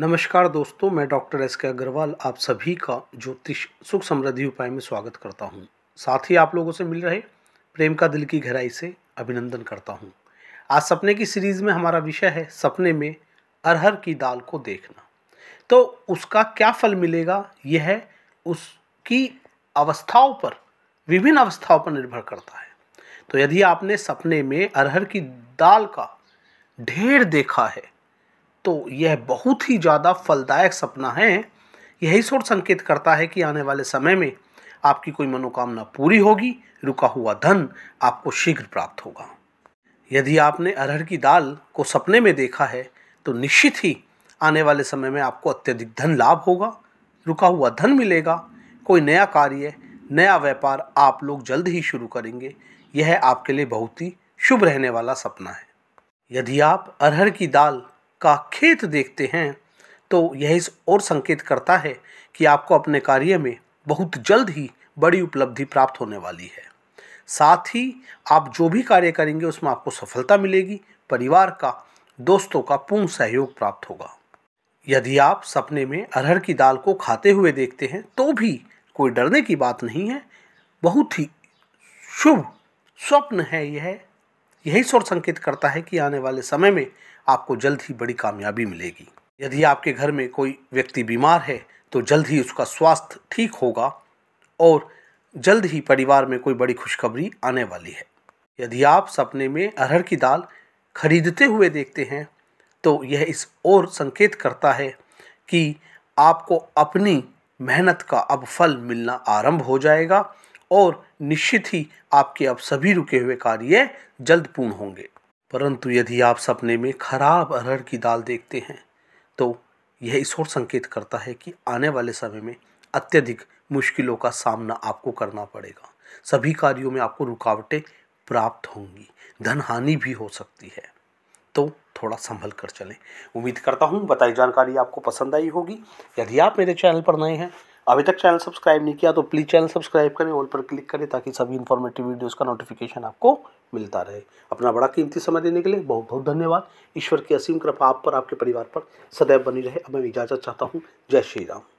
नमस्कार दोस्तों मैं डॉक्टर एस के अग्रवाल आप सभी का ज्योतिष सुख समृद्धि उपाय में स्वागत करता हूं साथ ही आप लोगों से मिल रहे प्रेम का दिल की गहराई से अभिनंदन करता हूं आज सपने की सीरीज़ में हमारा विषय है सपने में अरहर की दाल को देखना तो उसका क्या फल मिलेगा यह उसकी अवस्थाओं पर विभिन्न अवस्थाओं पर निर्भर करता है तो यदि आपने सपने में अरहर की दाल का ढेर देखा है तो यह बहुत ही ज़्यादा फलदायक सपना है यही सोच संकेत करता है कि आने वाले समय में आपकी कोई मनोकामना पूरी होगी रुका हुआ धन आपको शीघ्र प्राप्त होगा यदि आपने अरहर की दाल को सपने में देखा है तो निश्चित ही आने वाले समय में आपको अत्यधिक धन लाभ होगा रुका हुआ धन मिलेगा कोई नया कार्य नया व्यापार आप लोग जल्द ही शुरू करेंगे यह आपके लिए बहुत ही शुभ रहने वाला सपना है यदि आप अरहर की दाल का खेत देखते हैं तो यह इस और संकेत करता है कि आपको अपने कार्य में बहुत जल्द ही बड़ी उपलब्धि प्राप्त होने वाली है साथ ही आप जो भी कार्य करेंगे उसमें आपको सफलता मिलेगी परिवार का दोस्तों का पूर्ण सहयोग प्राप्त होगा यदि आप सपने में अरहर की दाल को खाते हुए देखते हैं तो भी कोई डरने की बात नहीं है बहुत ही शुभ स्वप्न है यह यही स्वर संकेत करता है कि आने वाले समय में आपको जल्द ही बड़ी कामयाबी मिलेगी यदि आपके घर में कोई व्यक्ति बीमार है तो जल्द ही उसका स्वास्थ्य ठीक होगा और जल्द ही परिवार में कोई बड़ी खुशखबरी आने वाली है यदि आप सपने में अरहर की दाल खरीदते हुए देखते हैं तो यह इस ओर संकेत करता है कि आपको अपनी मेहनत का अब फल मिलना आरंभ हो जाएगा और निश्चित ही आपके अब सभी रुके हुए कार्य जल्द पूर्ण होंगे परंतु यदि आप सपने में खराब अरहर की दाल देखते हैं तो यह इस और संकेत करता है कि आने वाले समय में अत्यधिक मुश्किलों का सामना आपको करना पड़ेगा सभी कार्यों में आपको रुकावटें प्राप्त होंगी धन हानि भी हो सकती है तो थोड़ा संभल कर चलें उम्मीद करता हूँ बताई जानकारी आपको पसंद आई होगी यदि आप मेरे चैनल पर नए हैं अभी तक चैनल सब्सक्राइब नहीं किया तो प्लीज़ चैनल सब्सक्राइब करें ऑल पर क्लिक करें ताकि सभी इन्फॉर्मेटिव वीडियोज़ का नोटिफिकेशन आपको मिलता रहे अपना बड़ा कीमती समय देने के लिए बहुत बहुत धन्यवाद ईश्वर की असीम कृपा आप पर आपके परिवार पर सदैव बनी रहे अब मैं इजाज़त चाहता हूँ जय श्री राम